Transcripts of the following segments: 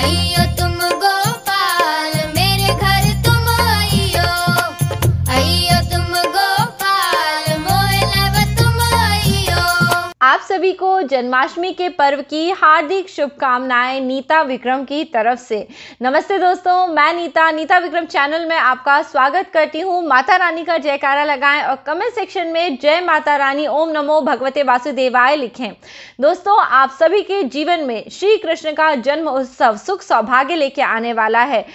哎呀！आप सभी को जन्माष्टमी के पर्व की हार्दिक शुभकामनाएं नीता विक्रम की तरफ से नमस्ते दोस्तों मैं नीता नीता विक्रम चैनल में आपका स्वागत करती हूं माता रानी का जयकारा लगाएं और कमेंट सेक्शन में जय माता रानी ओम नमो भगवते वासुदेवाय लिखें दोस्तों आप सभी के जीवन में श्री कृष्ण का जन्म उत्सव सुख सौभाग्य लेके आने वाला है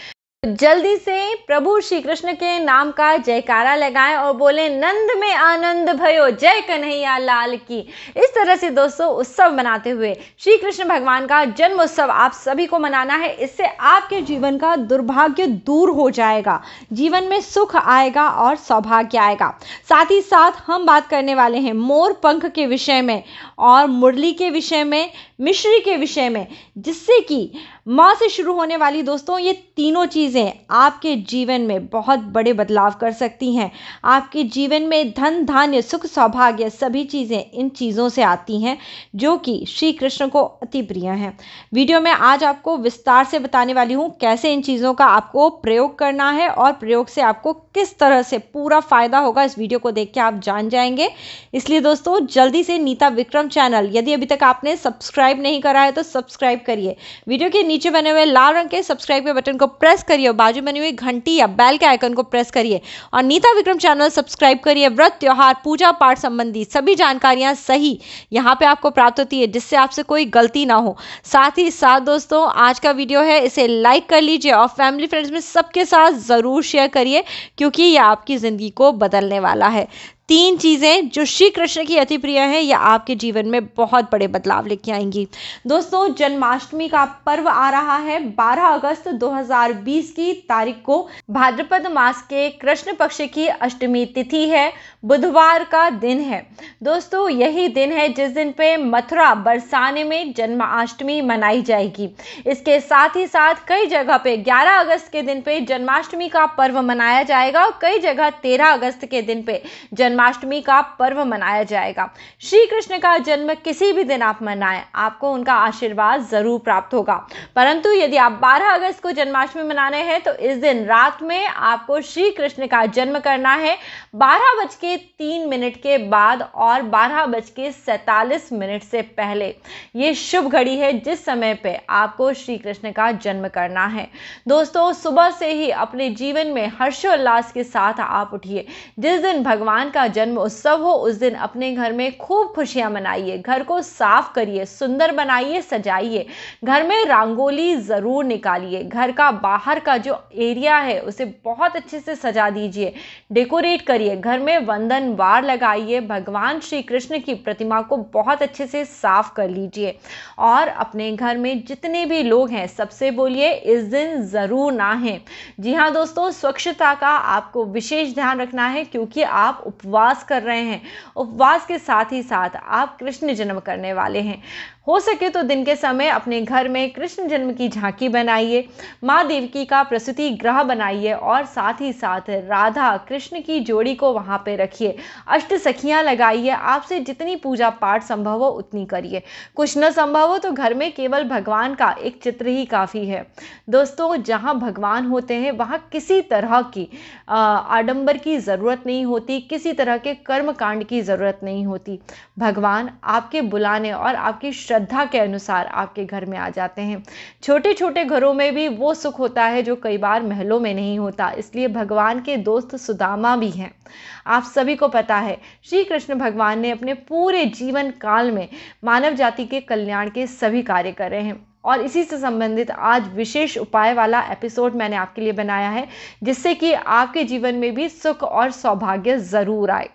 जल्दी से प्रभु श्री कृष्ण के नाम का जयकारा लगाएं और बोले नंद में आनंद भयो जय कन्हैया लाल की इस तरह से दोस्तों उत्सव मनाते हुए श्री कृष्ण भगवान का जन्म उत्सव आप सभी को मनाना है इससे आपके जीवन का दुर्भाग्य दूर हो जाएगा जीवन में सुख आएगा और सौभाग्य आएगा साथ ही साथ हम बात करने वाले हैं मोर पंख के विषय में और मुरली के विषय में मिश्री के विषय में जिससे कि माँ से शुरू होने वाली दोस्तों ये तीनों चीज़ें आपके जीवन में बहुत बड़े बदलाव कर सकती हैं आपके जीवन में धन धान्य सुख सौभाग्य सभी चीज़ें इन चीज़ों से आती हैं जो कि श्री कृष्ण को अति प्रिय हैं वीडियो में आज आपको विस्तार से बताने वाली हूँ कैसे इन चीज़ों का आपको प्रयोग करना है और प्रयोग से आपको किस तरह से पूरा फ़ायदा होगा इस वीडियो को देख के आप जान जाएंगे इसलिए दोस्तों जल्दी से नीता विक्रम टेलीग्राम चैनल यदि अभी तक आपने सब्सक्राइब नहीं करा है तो सब्सक्राइब करिए वीडियो के नीचे बने हुए लाल रंग के सब्सक्राइब के बटन को प्रेस करिए और बाजू बनी हुई घंटी या बैल के आइकन को प्रेस करिए और नीता विक्रम चैनल सब्सक्राइब करिए व्रत त्यौहार पूजा पाठ संबंधी सभी जानकारियाँ सही यहाँ पर आपको प्राप्त होती है जिससे आपसे कोई गलती ना हो साथ ही साथ दोस्तों आज का वीडियो है इसे लाइक कर लीजिए और फैमिली फ्रेंड्स में सबके साथ ज़रूर शेयर करिए क्योंकि ये आपकी ज़िंदगी को बदलने वाला है तीन चीज़ें जो श्री कृष्ण की अति प्रिय है यह आपके जीवन में बहुत बड़े बदलाव लेके आएंगी दोस्तों जन्माष्टमी का पर्व आ रहा है 12 अगस्त 2020 की तारीख को भाद्रपद मास के कृष्ण पक्ष की अष्टमी तिथि है बुधवार का दिन है दोस्तों यही दिन है जिस दिन पे मथुरा बरसाने में जन्माष्टमी मनाई जाएगी इसके साथ ही साथ कई जगह पे 11 अगस्त के दिन पे जन्माष्टमी का पर्व मनाया जाएगा और कई जगह 13 अगस्त के दिन पे जन्मा जन्माष्टमी का पर्व मनाया जाएगा श्री कृष्ण का जन्म किसी भी दिन आप मनाएं आपको उनका आशीर्वाद ज़रूर प्राप्त होगा परंतु यदि आप 12 अगस्त को जन्माष्टमी मनाने हैं तो इस दिन रात में आपको श्री कृष्ण का जन्म करना है बारह बज के तीन मिनट के बाद और बारह बज के सैतालीस मिनट से पहले ये शुभ घड़ी है जिस समय पे आपको श्री कृष्ण का जन्म करना है दोस्तों सुबह से ही अपने जीवन में हर्षोल्लास के साथ आप उठिए जिस दिन भगवान का का जन्म उत्सव हो उस दिन अपने घर में खूब खुशियां मनाइए घर को साफ करिए सुंदर बनाइए सजाइए घर में रंगोली ज़रूर निकालिए घर का बाहर का जो एरिया है उसे बहुत अच्छे से सजा दीजिए डेकोरेट करिए घर में वंदन वार लगाइए भगवान श्री कृष्ण की प्रतिमा को बहुत अच्छे से साफ कर लीजिए और अपने घर में जितने भी लोग हैं सबसे बोलिए इस दिन ज़रूर ना है जी हाँ दोस्तों स्वच्छता का आपको विशेष ध्यान रखना है क्योंकि आप उपवास उपवास कर रहे हैं उपवास के साथ ही साथ आप कृष्ण जन्म करने वाले हैं हो सके तो दिन के समय अपने घर में कृष्ण जन्म की झांकी बनाइए माँ देवकी का प्रसूति ग्रह बनाइए और साथ ही साथ राधा कृष्ण की जोड़ी को वहाँ पे रखिए अष्ट सखियाँ लगाइए आपसे जितनी पूजा पाठ संभव हो उतनी करिए कुछ न संभव हो तो घर में केवल भगवान का एक चित्र ही काफ़ी है दोस्तों जहाँ भगवान होते हैं वहाँ किसी तरह की आडंबर की ज़रूरत नहीं होती किसी तरह तरह के कर्म कांड की ज़रूरत नहीं होती भगवान आपके बुलाने और आपकी श्रद्धा के अनुसार आपके घर में आ जाते हैं छोटे छोटे घरों में भी वो सुख होता है जो कई बार महलों में नहीं होता इसलिए भगवान के दोस्त सुदामा भी हैं आप सभी को पता है श्री कृष्ण भगवान ने अपने पूरे जीवन काल में मानव जाति के कल्याण के सभी कार्य कर रहे हैं और इसी से संबंधित आज विशेष उपाय वाला एपिसोड मैंने आपके लिए बनाया है जिससे कि आपके जीवन में भी सुख और सौभाग्य ज़रूर आए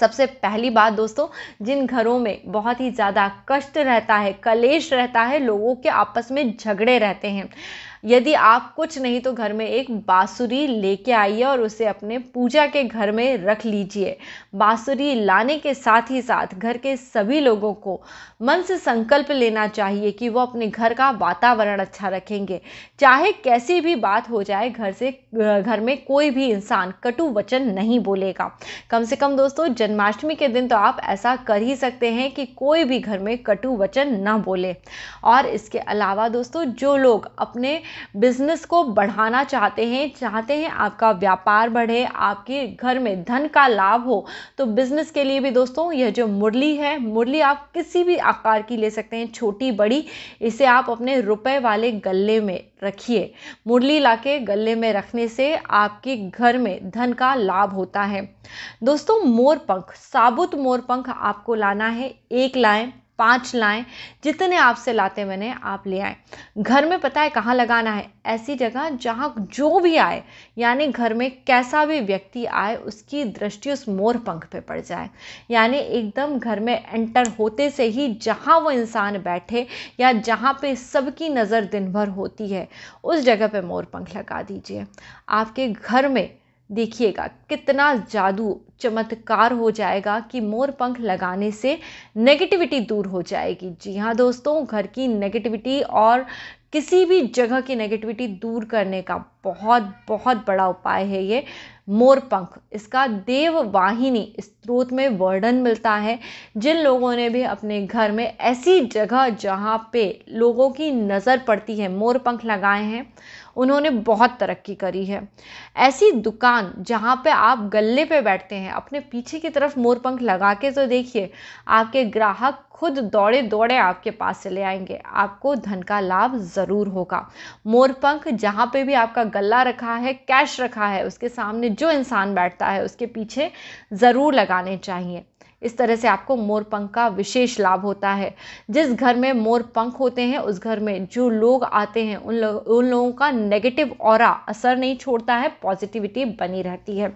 सबसे पहली बात दोस्तों जिन घरों में बहुत ही ज़्यादा कष्ट रहता है कलेश रहता है लोगों के आपस में झगड़े रहते हैं यदि आप कुछ नहीं तो घर में एक बाँसुरी लेके आइए और उसे अपने पूजा के घर में रख लीजिए बाँसुरी लाने के साथ ही साथ घर के सभी लोगों को मन से संकल्प लेना चाहिए कि वो अपने घर का वातावरण अच्छा रखेंगे चाहे कैसी भी बात हो जाए घर से घर में कोई भी इंसान कटु वचन नहीं बोलेगा कम से कम दोस्तों जन्माष्टमी के दिन तो आप ऐसा कर ही सकते हैं कि कोई भी घर में कटु वचन ना बोले और इसके अलावा दोस्तों जो लोग अपने बिज़नेस को बढ़ाना चाहते हैं चाहते हैं आपका व्यापार बढ़े आपके घर में धन का लाभ हो तो बिज़नेस के लिए भी दोस्तों यह जो मुरली है मुरली आप किसी भी आकार की ले सकते हैं छोटी बड़ी इसे आप अपने रुपए वाले गले में रखिए मुरली के गले में रखने से आपके घर में धन का लाभ होता है दोस्तों मोरपंख साबुत मोरपंख आपको लाना है एक लाएं पाँच लाएं जितने आपसे लाते मैंने आप ले आए घर में पता है कहाँ लगाना है ऐसी जगह जहाँ जो भी आए यानी घर में कैसा भी व्यक्ति आए उसकी दृष्टि उस मोर पंख पे पड़ जाए यानी एकदम घर में एंटर होते से ही जहाँ वो इंसान बैठे या जहाँ पे सबकी नज़र दिन भर होती है उस जगह पे मोर पंख लगा दीजिए आपके घर में देखिएगा कितना जादू चमत्कार हो जाएगा कि मोर पंख लगाने से नेगेटिविटी दूर हो जाएगी जी हाँ दोस्तों घर की नेगेटिविटी और किसी भी जगह की नेगेटिविटी दूर करने का बहुत बहुत बड़ा उपाय है ये मोर पंख इसका देव वाहिनी स्त्रोत में वर्णन मिलता है जिन लोगों ने भी अपने घर में ऐसी जगह जहाँ पे लोगों की नज़र पड़ती है मोर पंख लगाए हैं उन्होंने बहुत तरक्की करी है ऐसी दुकान जहाँ पे आप गले पे बैठते हैं अपने पीछे की तरफ मोरपंख लगा के तो देखिए आपके ग्राहक खुद दौड़े दौड़े आपके पास चले आएंगे आपको धन का लाभ ज़रूर होगा मोरपंख जहाँ पे भी आपका गला रखा है कैश रखा है उसके सामने जो इंसान बैठता है उसके पीछे ज़रूर लगाने चाहिए इस तरह से आपको मोरपंख का विशेष लाभ होता है जिस घर में मोरपंख होते हैं उस घर में जो लोग आते हैं उन लोग उन लोगों का नेगेटिव और असर नहीं छोड़ता है पॉजिटिविटी बनी रहती है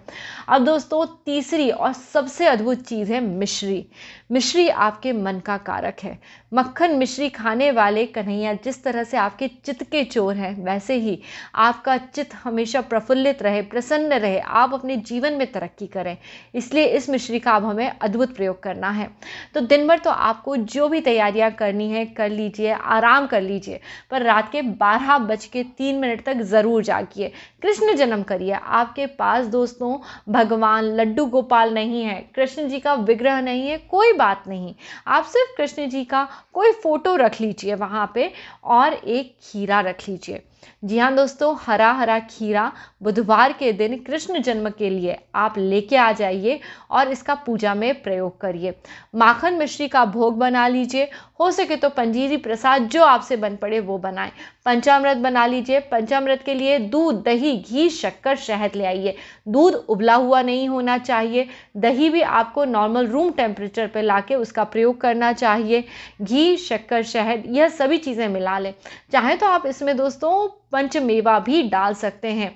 अब दोस्तों तीसरी और सबसे अद्भुत चीज़ है मिश्री मिश्री आपके मन का कारक है मक्खन मिश्री खाने वाले कन्हैया जिस तरह से आपके चित्त के चोर हैं वैसे ही आपका चित्त हमेशा प्रफुल्लित रहे प्रसन्न रहे आप अपने जीवन में तरक्की करें इसलिए इस मिश्री का अब हमें अद्भुत प्रयोग करना है तो दिन भर तो आपको जो भी तैयारियाँ करनी है कर लीजिए आराम कर लीजिए पर रात के बारह बज के तीन मिनट तक ज़रूर जागिए कृष्ण जन्म करिए आपके पास दोस्तों भगवान लड्डू गोपाल नहीं है कृष्ण जी का विग्रह नहीं है कोई बात नहीं आप सिर्फ कृष्ण जी का कोई फ़ोटो रख लीजिए वहाँ पे और एक खीरा रख लीजिए जी हाँ दोस्तों हरा हरा खीरा बुधवार के दिन कृष्ण जन्म के लिए आप लेके आ जाइए और इसका पूजा में प्रयोग करिए माखन मिश्री का भोग बना लीजिए हो सके तो पंजीरी प्रसाद जो आपसे बन पड़े वो बनाएं पंचामृत बना लीजिए पंचामृत के लिए दूध दही घी शक्कर शहद ले आइए दूध उबला हुआ नहीं होना चाहिए दही भी आपको नॉर्मल रूम टेम्परेचर पर ला उसका प्रयोग करना चाहिए घी शक्कर शहद यह सभी चीज़ें मिला लें चाहे तो आप इसमें दोस्तों पंचमेवा भी डाल सकते हैं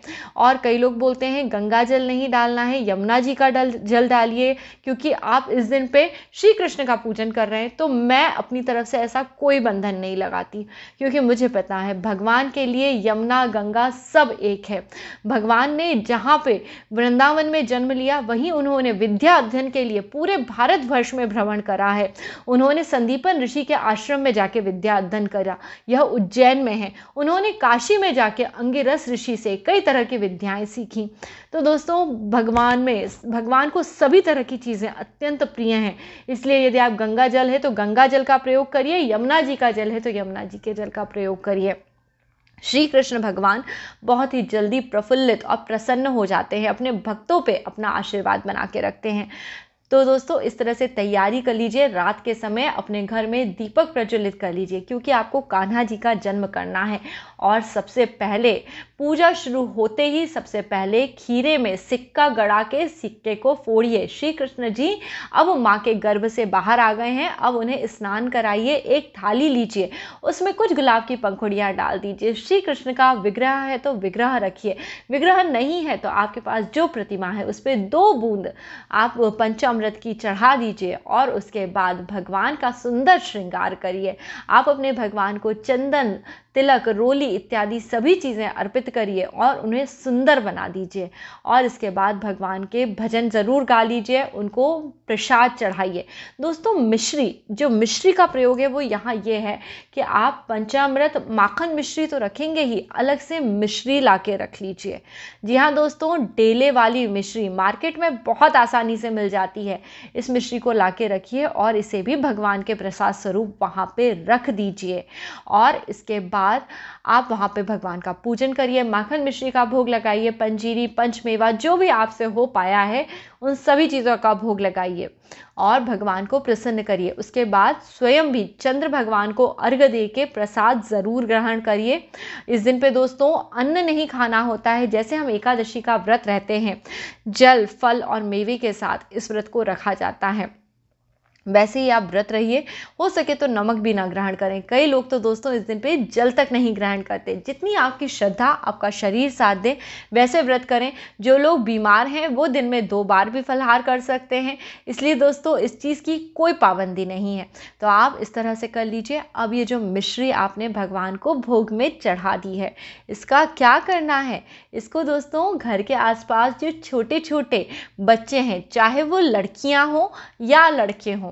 और कई लोग बोलते हैं गंगा जल नहीं डालना है यमुना जी का डल जल डालिए क्योंकि आप इस दिन पे श्री कृष्ण का पूजन कर रहे हैं तो मैं अपनी तरफ से ऐसा कोई बंधन नहीं लगाती क्योंकि मुझे पता है भगवान के लिए यमुना गंगा सब एक है भगवान ने जहाँ पे वृंदावन में जन्म लिया वहीं उन्होंने विद्या अध्ययन के लिए पूरे भारत में भ्रमण करा है उन्होंने संदीपन ऋषि के आश्रम में जाके विद्या अध्ययन करा यह उज्जैन में है उन्होंने काशी में में जाके अंगिरस ऋषि से कई तरह की विद्याएं सीखी तो दोस्तों भगवान में भगवान को सभी तरह की चीज़ें अत्यंत प्रिय हैं इसलिए यदि आप गंगा जल है तो गंगा जल का प्रयोग करिए यमुना जी का जल है तो यमुना जी के जल का प्रयोग करिए श्री कृष्ण भगवान बहुत ही जल्दी प्रफुल्लित और प्रसन्न हो जाते हैं अपने भक्तों पे अपना आशीर्वाद बना के रखते हैं तो दोस्तों इस तरह से तैयारी कर लीजिए रात के समय अपने घर में दीपक प्रज्वलित कर लीजिए क्योंकि आपको कान्हा जी का जन्म करना है और सबसे पहले पूजा शुरू होते ही सबसे पहले खीरे में सिक्का गड़ा के सिक्के को फोड़िए श्री कृष्ण जी अब माँ के गर्भ से बाहर आ गए हैं अब उन्हें स्नान कराइए एक थाली लीजिए उसमें कुछ गुलाब की पंखुड़ियाँ डाल दीजिए श्री कृष्ण का विग्रह है तो विग्रह रखिए विग्रह नहीं है तो आपके पास जो प्रतिमा है उस पर दो बूंद आप पंचम अमृत की चढ़ा दीजिए और उसके बाद भगवान का सुंदर श्रृंगार करिए आप अपने भगवान को चंदन तिलक रोली इत्यादि सभी चीज़ें अर्पित करिए और उन्हें सुंदर बना दीजिए और इसके बाद भगवान के भजन ज़रूर गा लीजिए उनको प्रसाद चढ़ाइए दोस्तों मिश्री जो मिश्री का प्रयोग है वो यहाँ ये है कि आप पंचामृत माखन मिश्री तो रखेंगे ही अलग से मिश्री ला के रख लीजिए जी हाँ दोस्तों डेले वाली मिश्री मार्केट में बहुत आसानी से मिल जाती है इस मिश्री को ला के रखिए और इसे भी भगवान के प्रसाद स्वरूप वहाँ पर रख दीजिए और इसके बाद बाद आप वहाँ पे भगवान का पूजन करिए माखन मिश्री का भोग लगाइए पंजीरी पंचमेवा जो भी आपसे हो पाया है उन सभी चीज़ों का भोग लगाइए और भगवान को प्रसन्न करिए उसके बाद स्वयं भी चंद्र भगवान को अर्घ दे के प्रसाद ज़रूर ग्रहण करिए इस दिन पे दोस्तों अन्न नहीं खाना होता है जैसे हम एकादशी का व्रत रहते हैं जल फल और मेवे के साथ इस व्रत को रखा जाता है वैसे ही आप व्रत रहिए हो सके तो नमक भी ना ग्रहण करें कई लोग तो दोस्तों इस दिन पे जल तक नहीं ग्रहण करते जितनी आपकी श्रद्धा आपका शरीर साथ दे वैसे व्रत करें जो लोग बीमार हैं वो दिन में दो बार भी फलहार कर सकते हैं इसलिए दोस्तों इस चीज़ की कोई पाबंदी नहीं है तो आप इस तरह से कर लीजिए अब ये जो मिश्री आपने भगवान को भोग में चढ़ा दी है इसका क्या करना है इसको दोस्तों घर के आसपास जो छोटे छोटे बच्चे हैं चाहे वो लड़कियाँ हों या लड़के हों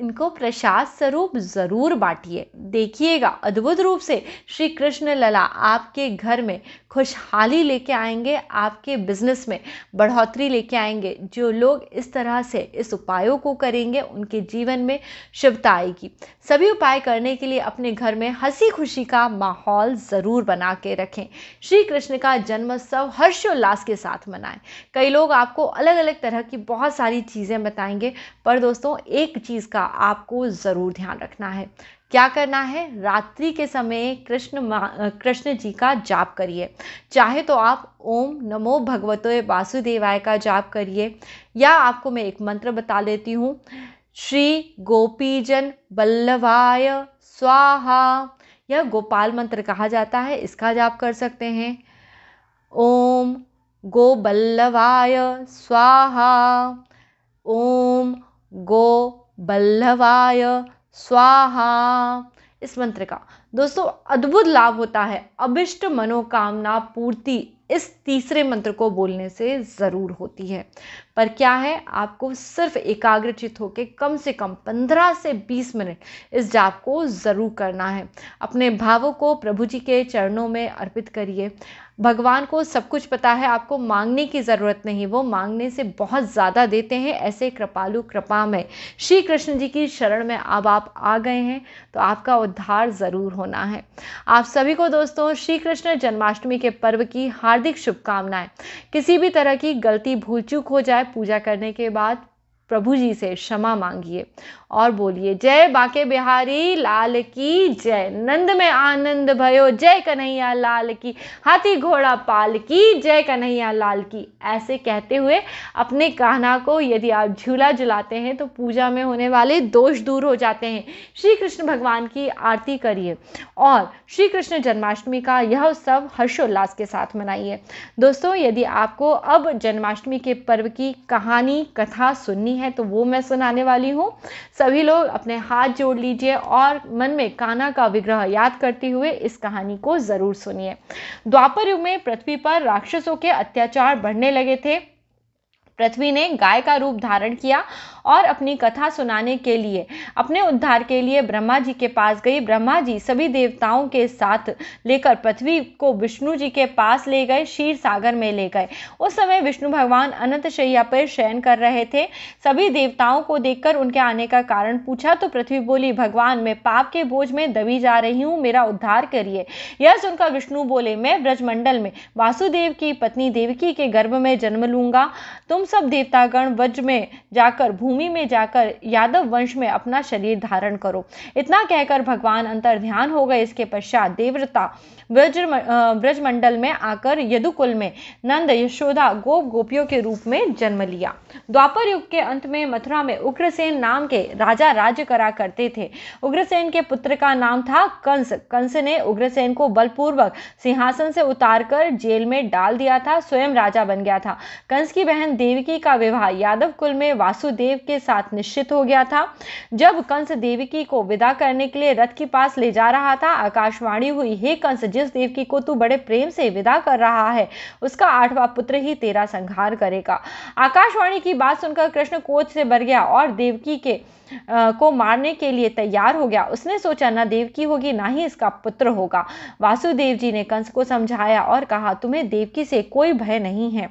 इनको प्रसाद स्वरूप ज़रूर बांटिए देखिएगा अद्भुत रूप से श्री कृष्ण लला आपके घर में खुशहाली लेके आएंगे आपके बिजनेस में बढ़ोतरी लेके आएंगे जो लोग इस तरह से इस उपायों को करेंगे उनके जीवन में शुभता आएगी सभी उपाय करने के लिए अपने घर में हंसी खुशी का माहौल ज़रूर बना के रखें श्री कृष्ण का जन्मोत्सव हर्षोल्लास के साथ मनाएं कई लोग आपको अलग अलग तरह की बहुत सारी चीज़ें बताएंगे पर दोस्तों एक चीज़ का आपको ज़रूर ध्यान रखना है क्या करना है रात्रि के समय कृष्ण कृष्ण जी का जाप करिए चाहे तो आप ओम नमो भगवते वासुदेवाय का जाप करिए या आपको मैं एक मंत्र बता देती हूँ श्री गोपीजन बल्लभाय स्वाहा यह गोपाल मंत्र कहा जाता है इसका जाप कर सकते हैं ओम गो बल्लभाय स्वाहा ओम गो बल्लवाय स्वाहा इस मंत्र का दोस्तों अद्भुत लाभ होता है अभिष्ट मनोकामना पूर्ति इस तीसरे मंत्र को बोलने से ज़रूर होती है पर क्या है आपको सिर्फ एकाग्रचित होकर कम से कम 15 से 20 मिनट इस जाप को ज़रूर करना है अपने भावों को प्रभु जी के चरणों में अर्पित करिए भगवान को सब कुछ पता है आपको मांगने की ज़रूरत नहीं वो मांगने से बहुत ज़्यादा देते हैं ऐसे कृपालु कृपा में श्री कृष्ण जी की शरण में अब आप आ गए हैं तो आपका उद्धार ज़रूर होना है आप सभी को दोस्तों श्री कृष्ण जन्माष्टमी के पर्व की हार्दिक शुभकामनाएं किसी भी तरह की गलती भूल चूक हो जाए पूजा करने के बाद प्रभु जी से क्षमा मांगिए और बोलिए जय बाके बिहारी लाल की जय नंद में आनंद भयो जय कन्हैया लाल की हाथी घोड़ा पाल की जय कन्हैया लाल की ऐसे कहते हुए अपने कान्हा को यदि आप झूला झुलाते हैं तो पूजा में होने वाले दोष दूर हो जाते हैं श्री कृष्ण भगवान की आरती करिए और श्री कृष्ण जन्माष्टमी का यह उत्सव हर्षोल्लास के साथ मनाइए दोस्तों यदि आपको अब जन्माष्टमी के पर्व की कहानी कथा सुननी है तो वो मैं सुनाने वाली हूँ सभी लोग अपने हाथ जोड़ लीजिए और मन में काना का विग्रह याद करते हुए इस कहानी को ज़रूर सुनिए द्वापर युग में पृथ्वी पर राक्षसों के अत्याचार बढ़ने लगे थे पृथ्वी ने गाय का रूप धारण किया और अपनी कथा सुनाने के लिए अपने उद्धार के लिए ब्रह्मा जी के पास गई ब्रह्मा जी सभी देवताओं के साथ लेकर पृथ्वी को विष्णु जी के पास ले गए क्षीर सागर में ले गए उस समय विष्णु भगवान अनंत शैया पर शयन कर रहे थे सभी देवताओं को देखकर उनके आने का कारण पूछा तो पृथ्वी बोली भगवान मैं पाप के बोझ में दबी जा रही हूँ मेरा उद्धार करिए यह सुनकर विष्णु बोले मैं ब्रजमंडल में वासुदेव की पत्नी देवकी के गर्भ में जन्म लूंगा तुम सब देवतागण वज्र में जाकर भूमि भूमि में जाकर यादव वंश में अपना शरीर धारण करो इतना कहकर भगवान अंतर ध्यान हो गए इसके पश्चात देवता ब्रज ब्रजमंडल में आकर यदुकुल में नंद यशोदा गोप गोपियों के रूप में जन्म लिया द्वापर युग के अंत में मथुरा में उग्रसेन नाम के राजा राज्य करा करते थे उग्रसेन के पुत्र का नाम था कंस कंस ने उग्रसेन को बलपूर्वक सिंहासन से उतारकर जेल में डाल दिया था स्वयं राजा बन गया था कंस की बहन देवकी का विवाह यादव कुल में वासुदेव सुग्रीव के साथ निश्चित हो गया था जब कंस देवकी को विदा करने के लिए रथ के पास ले जा रहा था आकाशवाणी हुई हे कंस जिस देवकी को तू बड़े प्रेम से विदा कर रहा है उसका आठवां पुत्र ही तेरा संहार करेगा आकाशवाणी की बात सुनकर कृष्ण कोच से भर गया और देवकी के आ, को मारने के लिए तैयार हो गया उसने सोचा ना देवकी होगी ना ही इसका पुत्र होगा वासुदेव जी ने कंस को समझाया और कहा तुम्हें देवकी से कोई भय नहीं है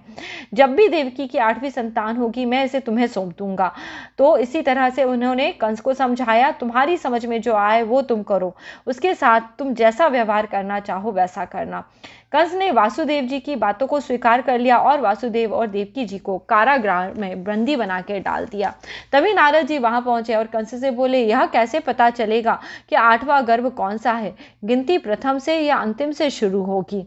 जब भी देवकी की आठवीं संतान होगी मैं इसे तुम्हें सौंप दूंगा तो इसी तरह से उन्होंने कंस को समझाया तुम्हारी समझ में जो आए वो तुम करो उसके साथ तुम जैसा व्यवहार करना चाहो वैसा करना कंस ने वासुदेव जी की बातों को स्वीकार कर लिया और वासुदेव और देवकी जी को कारागृह में बंदी बना के डाल दिया तभी नारद जी वहां पहुंचे और कंस से बोले यह कैसे पता चलेगा कि आठवां गर्भ कौन सा है गिनती प्रथम से या अंतिम से शुरू होगी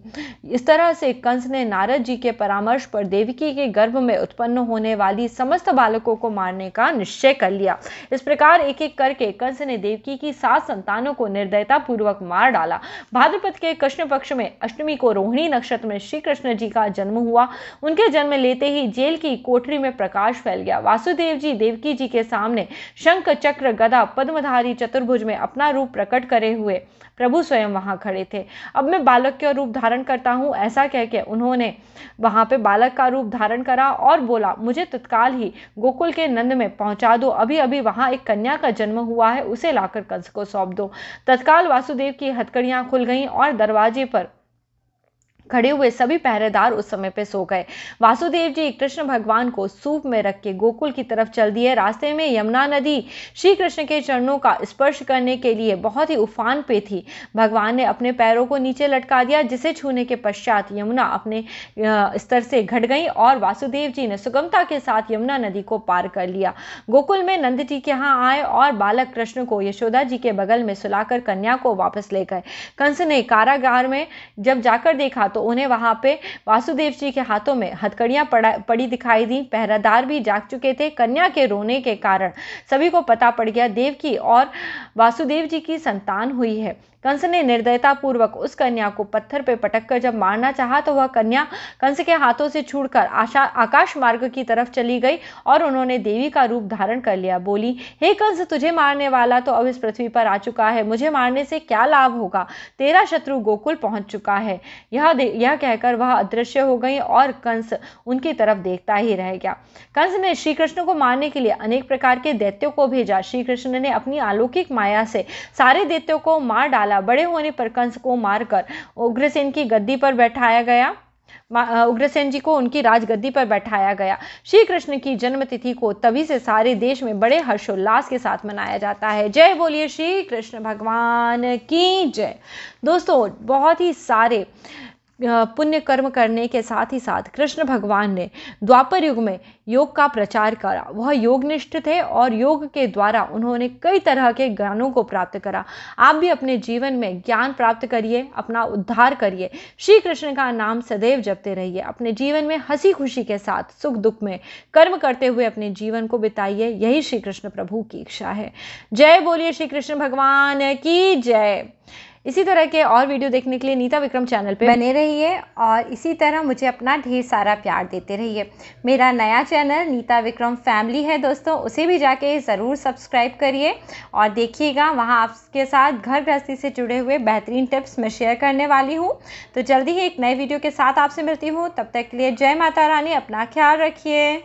इस तरह से कंस ने नारद जी के परामर्श पर देवकी के गर्भ में उत्पन्न होने वाली समस्त बालकों को मारने करने का निश्चय कर लिया इस प्रकार एक एक करके कंस ने देवकी की सात संतानों को निर्दयता पूर्वक मार डाला भाद्रपद के कृष्ण पक्ष में अष्टमी को रोहिणी नक्षत्र में श्री कृष्ण जी का जन्म हुआ उनके जन्म लेते ही जेल की कोठरी में प्रकाश फैल गया वासुदेव जी देवकी जी के सामने शंख चक्र गदा पद्मधारी चतुर्भुज में अपना रूप प्रकट करे हुए प्रभु स्वयं वहां खड़े थे अब मैं बालक का रूप धारण करता हूँ ऐसा कह के उन्होंने वहां पे बालक का रूप धारण करा और बोला मुझे तत्काल ही गोकुल के नंद कंद में पहुंचा दो अभी अभी वहां एक कन्या का जन्म हुआ है उसे लाकर कंस को सौंप दो तत्काल वासुदेव की हथकड़ियां खुल गईं और दरवाजे पर खड़े हुए सभी पहरेदार उस समय पे सो गए वासुदेव जी कृष्ण भगवान को सूप में रख के गोकुल की तरफ चल दिए रास्ते में यमुना नदी श्री कृष्ण के चरणों का स्पर्श करने के लिए बहुत ही उफान पे थी भगवान ने अपने पैरों को नीचे लटका दिया जिसे छूने के पश्चात यमुना अपने स्तर से घट गई और वासुदेव जी ने सुगमता के साथ यमुना नदी को पार कर लिया गोकुल में नंद जी के यहाँ आए और बालक कृष्ण को यशोदा जी के बगल में सुलाकर कन्या को वापस ले गए कंस ने कारागार में जब जाकर देखा तो तो उन्हें वहाँ पे वासुदेव जी के हाथों में हथकड़ियाँ पड़ी दिखाई दी पहरादार भी जाग चुके थे कन्या के रोने के कारण सभी को पता पड़ गया देव की और वासुदेव जी की संतान हुई है कंस ने निर्दयता पूर्वक उस कन्या को पत्थर पर पटक कर जब मारना चाहा तो वह कन्या कंस के हाथों से छूटकर आशा आकाश मार्ग की तरफ चली गई और उन्होंने देवी का रूप धारण कर लिया बोली हे कंस तुझे मारने वाला तो अब इस पृथ्वी पर आ चुका है मुझे मारने से क्या लाभ होगा तेरा शत्रु गोकुल पहुंच चुका है यह यह कहकर वह अदृश्य हो गई और कंस उनकी तरफ देखता ही रह गया कंस ने श्री कृष्ण को मारने के लिए अनेक प्रकार के दैत्यों को भेजा श्री कृष्ण ने अपनी अलौकिक माया से सारे दैत्यों को मार डाला डाला बड़े होने पर कंस को मारकर उग्रसेन की गद्दी पर बैठाया गया उग्रसेन जी को उनकी राजगद्दी पर बैठाया गया श्री कृष्ण की जन्मतिथि को तभी से सारे देश में बड़े हर्षोल्लास के साथ मनाया जाता है जय बोलिए श्री कृष्ण भगवान की जय दोस्तों बहुत ही सारे पुण्य कर्म करने के साथ ही साथ कृष्ण भगवान ने द्वापर युग में योग का प्रचार करा वह योगनिष्ठ थे और योग के द्वारा उन्होंने कई तरह के ज्ञानों को प्राप्त करा आप भी अपने जीवन में ज्ञान प्राप्त करिए अपना उद्धार करिए श्री कृष्ण का नाम सदैव जपते रहिए अपने जीवन में हंसी खुशी के साथ सुख दुख में कर्म करते हुए अपने जीवन को बिताइए यही श्री कृष्ण प्रभु की इच्छा है जय बोलिए श्री कृष्ण भगवान की जय इसी तरह के और वीडियो देखने के लिए नीता विक्रम चैनल पे बने रहिए और इसी तरह मुझे अपना ढेर सारा प्यार देते रहिए मेरा नया चैनल नीता विक्रम फैमिली है दोस्तों उसे भी जाके ज़रूर सब्सक्राइब करिए और देखिएगा वहाँ आपके साथ घर गृहस्थी से जुड़े हुए बेहतरीन टिप्स मैं शेयर करने वाली हूँ तो जल्दी ही एक नए वीडियो के साथ आपसे मिलती हूँ तब तक के लिए जय माता रानी अपना ख्याल रखिए